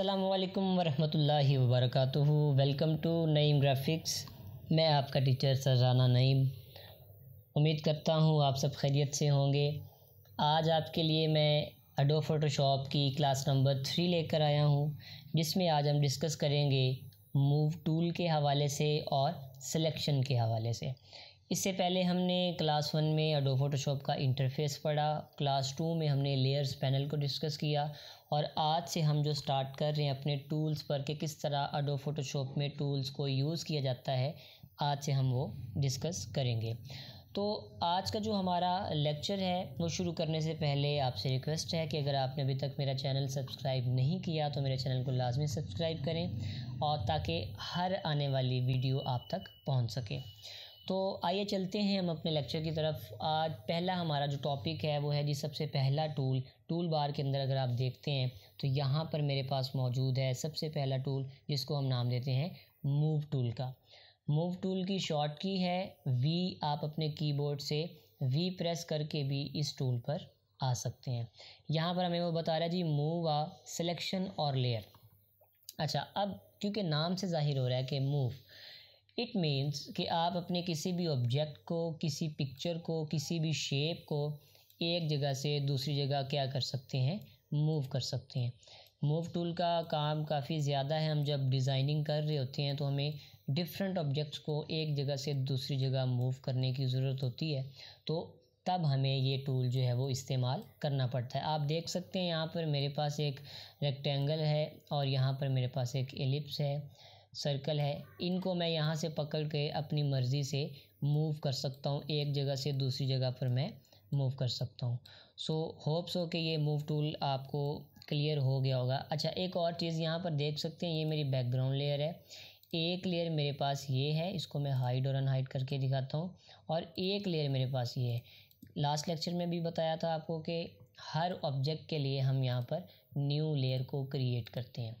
अल्लाम वरहमतुल्लाहि वबरकत वेलकम टू नईम ग्राफिक्स मैं आपका टीचर सरजाना नईम उम्मीद करता हूँ आप सब खैरियत से होंगे आज आपके लिए मैं अडो फ़ोटोशॉप की क्लास नंबर थ्री लेकर आया हूँ जिसमें आज हम डिस्कस करेंगे मूव टूल के हवाले से और सिलेक्शन के हवाले से इससे पहले हमने क्लास वन में अडो फोटोशॉप का इंटरफेस पढ़ा क्लास टू में हमने लेयर्स पैनल को डिस्कस किया और आज से हम जो स्टार्ट कर रहे हैं अपने टूल्स पर के किस तरह अडो फोटोशॉप में टूल्स को यूज़ किया जाता है आज से हम वो डिस्कस करेंगे तो आज का जो हमारा लेक्चर है वो शुरू करने से पहले आपसे रिक्वेस्ट है कि अगर आपने अभी तक मेरा चैनल सब्सक्राइब नहीं किया तो मेरे चैनल को लाजमी सब्सक्राइब करें और ताकि हर आने वाली वीडियो आप तक पहुंच सके तो आइए चलते हैं हम अपने लेक्चर की तरफ आज पहला हमारा जो टॉपिक है वो है जी सबसे पहला टूल टूल बार के अंदर अगर आप देखते हैं तो यहाँ पर मेरे पास मौजूद है सबसे पहला टूल जिसको हम नाम देते हैं मूव टूल का मूव टूल की शॉर्ट की है वी आप अपने कीबोर्ड से वी प्रेस करके भी इस टूल पर आ सकते हैं यहाँ पर हमें वो बता रहा है जी मूव आ सिलेक्शन और लेयर अच्छा अब क्योंकि नाम से जाहिर हो रहा है कि मूव इट मीन्स कि आप अपने किसी भी ऑब्जेक्ट को किसी पिक्चर को किसी भी शेप को एक जगह से दूसरी जगह क्या कर सकते हैं मूव कर सकते हैं मूव टूल का काम काफ़ी ज़्यादा है हम जब डिज़ाइनिंग कर रहे होते हैं तो हमें डिफरेंट ऑब्जेक्ट्स को एक जगह से दूसरी जगह मूव करने की ज़रूरत होती है तो तब हमें ये टूल जो है वो इस्तेमाल करना पड़ता है आप देख सकते हैं यहाँ पर मेरे पास एक रेक्टेंगल है और यहाँ पर मेरे पास एक एलिप्स है सर्कल है इनको मैं यहाँ से पकड़ के अपनी मर्ज़ी से मूव कर सकता हूँ एक जगह से दूसरी जगह पर मैं मूव कर सकता हूँ सो होप्स हो कि ये मूव टूल आपको क्लियर हो गया होगा अच्छा एक और चीज़ यहाँ पर देख सकते हैं ये मेरी बैकग्राउंड लेयर है एक लेयर मेरे पास ये है इसको मैं हाइड और अनहाइड करके दिखाता हूँ और एक लेयर मेरे पास ये है लास्ट लेक्चर में भी बताया था आपको कि हर ऑब्जेक्ट के लिए हम यहाँ पर न्यू लेयर को क्रिएट करते हैं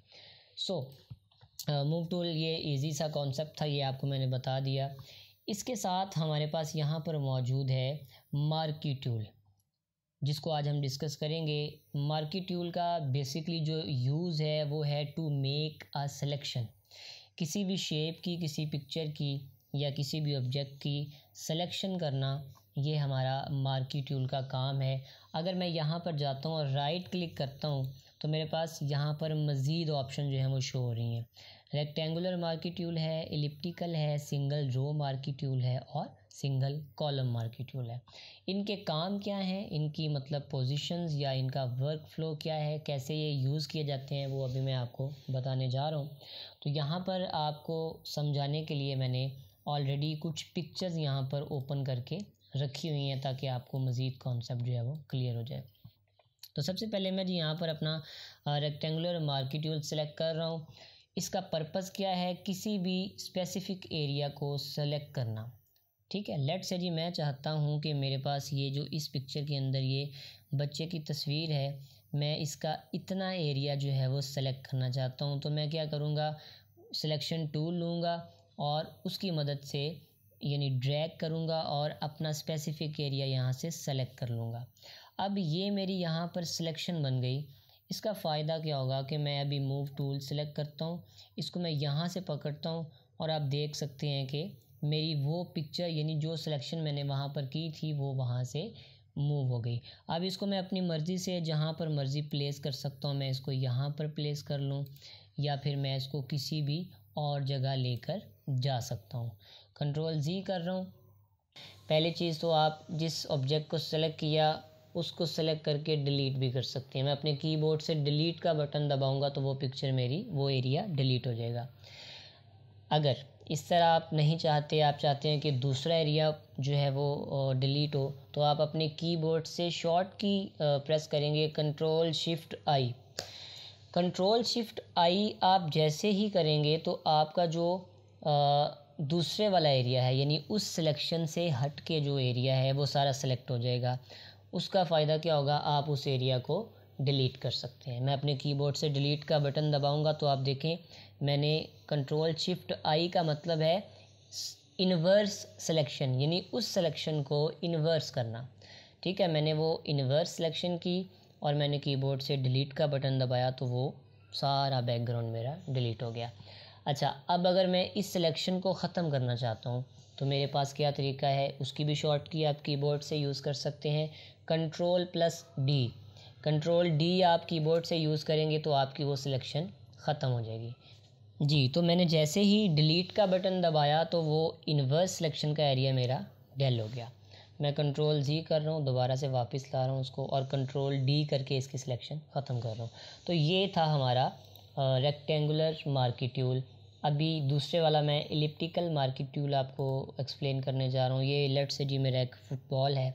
सो so, मूव टूल ये इजी सा कॉन्सेप्ट था ये आपको मैंने बता दिया इसके साथ हमारे पास यहाँ पर मौजूद है मार्की टूल जिसको आज हम डिस्कस करेंगे मार्की टूल का बेसिकली जो यूज़ है वो है टू मेक अ सिलेक्शन किसी भी शेप की किसी पिक्चर की या किसी भी ऑब्जेक्ट की सिलेक्शन करना ये हमारा टूल का काम है अगर मैं यहाँ पर जाता हूँ और राइट क्लिक करता हूँ तो मेरे पास यहाँ पर मज़ीद ऑप्शन जो है वो शो हो रही हैं रेक्टेंगुलर मार्कीट्यूल है इलिप्टिकल है सिंगल रो ट्यूल है और सिंगल कॉलम मार्कीट्यूल है इनके काम क्या हैं इनकी मतलब पोजीशंस या इनका वर्क फ्लो क्या है कैसे ये यूज़ किए जाते हैं वो अभी मैं आपको बताने जा रहा हूँ तो यहाँ पर आपको समझाने के लिए मैंने ऑलरेडी कुछ पिक्चर्स यहाँ पर ओपन करके रखी हुई हैं ताकि आपको मज़ीद कॉन्सेप्ट जो है वो क्लियर हो जाए तो सबसे पहले मैं जी यहाँ पर अपना रेक्टेंगुलर मार्किट्यूल सेलेक्ट कर रहा हूँ इसका पर्पज़ क्या है किसी भी स्पेसिफिक एरिया को सेलेक्ट करना ठीक है लेट से जी मैं चाहता हूँ कि मेरे पास ये जो इस पिक्चर के अंदर ये बच्चे की तस्वीर है मैं इसका इतना एरिया जो है वो सेलेक्ट करना चाहता हूँ तो मैं क्या करूँगा सिलेक्शन टूल लूँगा और उसकी मदद से यानी ड्रैग करूँगा और अपना स्पेसिफिक एरिया यहाँ से सेलेक्ट कर लूँगा अब ये मेरी यहाँ पर सिलेक्शन बन गई इसका फ़ायदा क्या होगा कि मैं अभी मूव टूल सेलेक्ट करता हूँ इसको मैं यहाँ से पकड़ता हूँ और आप देख सकते हैं कि मेरी वो पिक्चर यानी जो सिलेक्शन मैंने वहाँ पर की थी वो वहाँ से मूव हो गई अब इसको मैं अपनी मर्ज़ी से जहाँ पर मर्ज़ी प्लेस कर सकता हूँ मैं इसको यहाँ पर प्लेस कर लूँ या फिर मैं इसको किसी भी और जगह लेकर जा सकता हूँ कंट्रोल जी कर रहा हूँ पहली चीज़ तो आप जिस ऑब्जेक्ट को सेलेक्ट किया उसको सेलेक्ट करके डिलीट भी कर सकते हैं मैं अपने कीबोर्ड से डिलीट का बटन दबाऊंगा तो वो पिक्चर मेरी वो एरिया डिलीट हो जाएगा अगर इस तरह आप नहीं चाहते आप चाहते हैं कि दूसरा एरिया जो है वो डिलीट हो तो आप अपने कीबोर्ड से शॉर्ट की प्रेस करेंगे control shift I control shift I आप जैसे ही करेंगे तो आपका जो दूसरे वाला एरिया है यानी उस सिलेक्शन से हट के जो एरिया है वो सारा सेलेक्ट हो जाएगा उसका फ़ायदा क्या होगा आप उस एरिया को डिलीट कर सकते हैं मैं अपने कीबोर्ड से डिलीट का बटन दबाऊंगा तो आप देखें मैंने कंट्रोल शिफ्ट आई का मतलब है इनवर्स सिलेक्शन यानी उस सिलेक्शन को इनवर्स करना ठीक है मैंने वो इनवर्स सिलेक्शन की और मैंने कीबोर्ड से डिलीट का बटन दबाया तो वो सारा बैकग्राउंड मेरा डिलीट हो गया अच्छा अब अगर मैं इस सिलेक्शन को ख़त्म करना चाहता हूँ तो मेरे पास क्या तरीका है उसकी भी शॉर्ट की आप कीबोर्ड से यूज़ कर सकते हैं control plus D control D आप कीबोर्ड से यूज़ करेंगे तो आपकी वो सिलेक्शन ख़त्म हो जाएगी जी तो मैंने जैसे ही डिलीट का बटन दबाया तो वो इन्वर्स सिलेक्शन का एरिया मेरा डेल हो गया मैं कंट्रोल जी कर रहा हूँ दोबारा से वापस ला रहा हूँ उसको और कंट्रोल डी करके इसकी सिलेक्शन ख़त्म कर रहा हूँ तो ये था हमारा रेक्टेंगुलर मार्किट्यूल अभी दूसरे वाला मैं इलिप्टिकल मार्किट्यूल आपको एक्सप्लेन करने जा रहा हूँ ये लेट से जी मेरा एक फुटबॉल है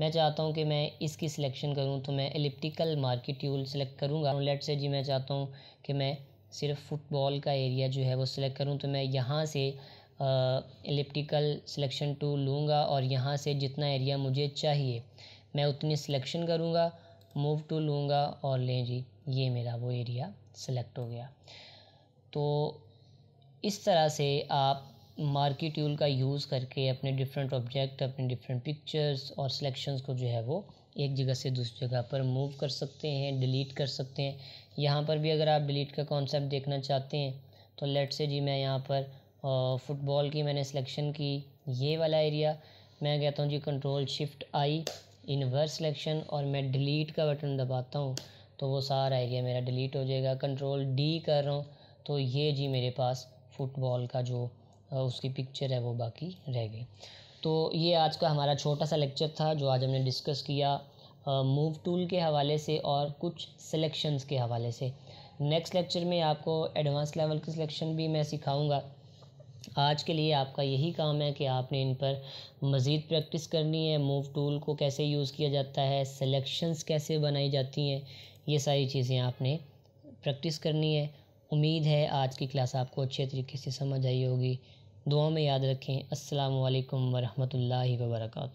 मैं चाहता हूँ कि मैं इसकी सिलेक्शन करूँ तो मैं इलिप्टिकल मार्किट्यूल सेलेक्ट करूँगा लेट से जी मैं चाहता हूँ कि मैं सिर्फ फुटबॉल का एरिया जो है वो सिलेक्ट करूँ तो मैं यहाँ से एलिप्टिकल सिलेक्शन टूल लूँगा और यहाँ से जितना एरिया मुझे चाहिए मैं उतनी सिलेक्शन करूँगा मूव टू लूँगा और लें जी ये मेरा वो एरिया सेलेक्ट हो गया तो इस तरह से आप मार्की टूल का यूज़ करके अपने डिफरेंट ऑब्जेक्ट अपने डिफरेंट पिक्चर्स और सिलेक्शंस को जो है वो एक जगह से दूसरी जगह पर मूव कर सकते हैं डिलीट कर सकते हैं यहाँ पर भी अगर आप डिलीट का कॉन्सेप्ट देखना चाहते हैं तो लेट से जी मैं यहाँ पर और फुटबॉल की मैंने सिलेक्शन की ये वाला एरिया मैं कहता हूँ जी control shift I inverse selection और मैं डिलीट का बटन दबाता हूँ तो वो सारा एरिया मेरा डिलीट हो जाएगा कंट्रोल डी कर रहा हूँ तो ये जी मेरे पास फुटबॉल का जो उसकी पिक्चर है वो बाकी रह गई तो ये आज का हमारा छोटा सा लेक्चर था जो आज हमने डिस्कस किया मूव uh, टूल के हवाले से और कुछ सिलेक्शंस के हवाले से नेक्स्ट लेक्चर में आपको एडवांस लेवल की सिलेक्शन भी मैं सिखाऊंगा आज के लिए आपका यही काम है कि आपने इन पर मज़ीद प्रैक्टिस करनी है मूव टूल को कैसे यूज़ किया जाता है सिलेक्शंस कैसे बनाई जाती हैं ये सारी चीज़ें आपने प्रैक्टिस करनी है उम्मीद है आज की क्लास आपको अच्छे तरीके से समझ आई होगी दुआ में याद रखें असलकम वरहमल वर्का